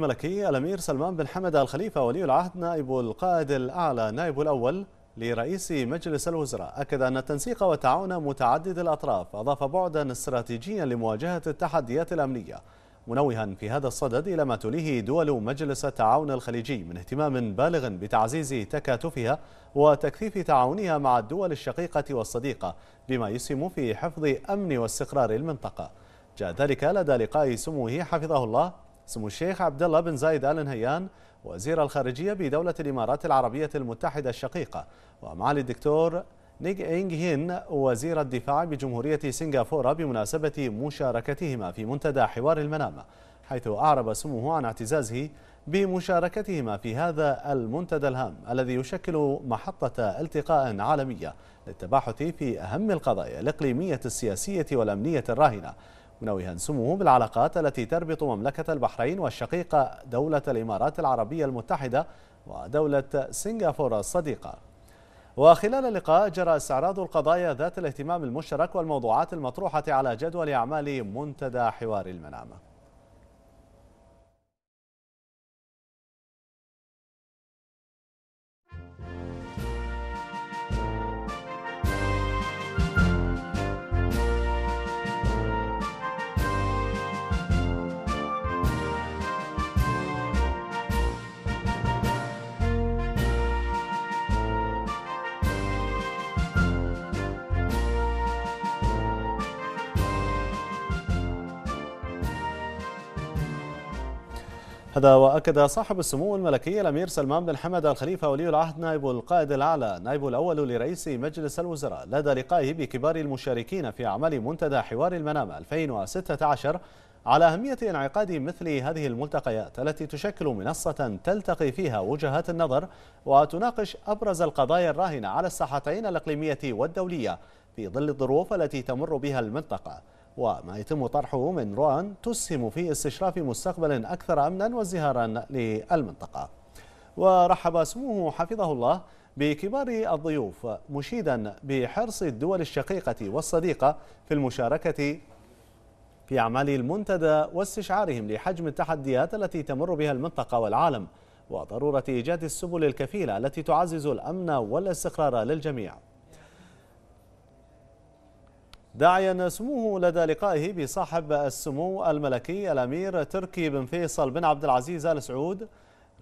الملكي الأمير سلمان بن حمد الخليفة ولي العهد نائب القائد الأعلى نائب الأول لرئيس مجلس الوزراء أكد أن التنسيق والتعاون متعدد الأطراف أضاف بعدا استراتيجيا لمواجهة التحديات الأمنية منوها في هذا الصدد إلى ما تليه دول مجلس التعاون الخليجي من اهتمام بالغ بتعزيز تكاتفها وتكثيف تعاونها مع الدول الشقيقة والصديقة بما يسهم في حفظ أمن واستقرار المنطقة جاء ذلك لدى لقاء سموه حفظه الله سمو الشيخ عبد الله بن زايد ال نهيان وزير الخارجيه بدوله الامارات العربيه المتحده الشقيقه ومعالي الدكتور نيغ إينغ هين وزير الدفاع بجمهوريه سنغافوره بمناسبه مشاركتهما في منتدى حوار المنامه حيث اعرب سموه عن اعتزازه بمشاركتهما في هذا المنتدى الهام الذي يشكل محطة التقاء عالمية للتباحث في أهم القضايا الإقليمية السياسية والأمنية الراهنة منوها سموه بالعلاقات التي تربط مملكة البحرين والشقيقة دولة الإمارات العربية المتحدة ودولة سنغافورة الصديقة وخلال اللقاء جرى استعراض القضايا ذات الاهتمام المشترك والموضوعات المطروحة على جدول أعمال منتدى حوار المنامة هذا وأكد صاحب السمو الملكي الأمير سلمان بن حمد الخليفة ولي العهد نائب القائد الأعلى نائب الأول لرئيس مجلس الوزراء لدى لقائه بكبار المشاركين في أعمال منتدى حوار المنام 2016 على أهمية انعقاد مثل هذه الملتقيات التي تشكل منصة تلتقي فيها وجهات النظر وتناقش أبرز القضايا الراهنة على الساحتين الإقليمية والدولية في ظل الظروف التي تمر بها المنطقة وما يتم طرحه من روان تسهم في استشراف مستقبل أكثر أمنا وازدهارا للمنطقة ورحب سموه حفظه الله بكبار الضيوف مشيدا بحرص الدول الشقيقة والصديقة في المشاركة في أعمال المنتدى واستشعارهم لحجم التحديات التي تمر بها المنطقة والعالم وضرورة إيجاد السبل الكفيلة التي تعزز الأمن والاستقرار للجميع داعيا سموه لدى لقائه بصاحب السمو الملكي الأمير تركي بن فيصل بن عبد العزيز آل سعود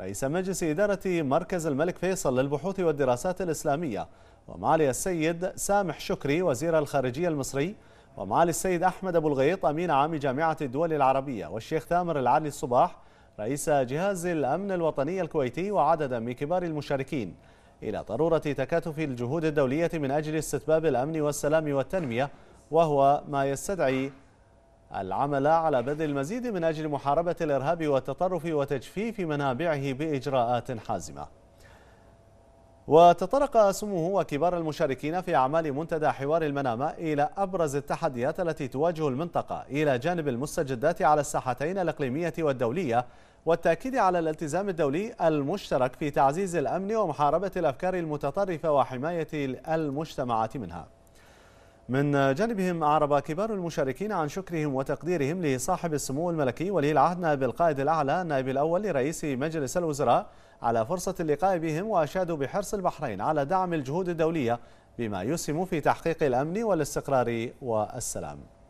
رئيس مجلس إدارة مركز الملك فيصل للبحوث والدراسات الإسلامية ومعالي السيد سامح شكري وزير الخارجية المصري ومعالي السيد أحمد أبو الغيط أمين عام جامعة الدول العربية والشيخ تامر العلي الصباح رئيس جهاز الأمن الوطني الكويتي وعددا من كبار المشاركين إلى ضرورة تكاتف الجهود الدولية من أجل استتباب الأمن والسلام والتنمية وهو ما يستدعي العمل على بذل المزيد من أجل محاربة الإرهاب والتطرف وتجفيف منابعه بإجراءات حازمة وتطرق سموه وكبار المشاركين في أعمال منتدى حوار المنامة إلى أبرز التحديات التي تواجه المنطقة إلى جانب المستجدات على الساحتين الإقليمية والدولية والتأكيد على الالتزام الدولي المشترك في تعزيز الأمن ومحاربة الأفكار المتطرفة وحماية المجتمعات منها من جانبهم أعرب كبار المشاركين عن شكرهم وتقديرهم لصاحب السمو الملكي ولي العهد نائب القائد الأعلى نائب الأول لرئيس مجلس الوزراء على فرصة اللقاء بهم وأشادوا بحرص البحرين على دعم الجهود الدولية بما يسهم في تحقيق الأمن والاستقرار والسلام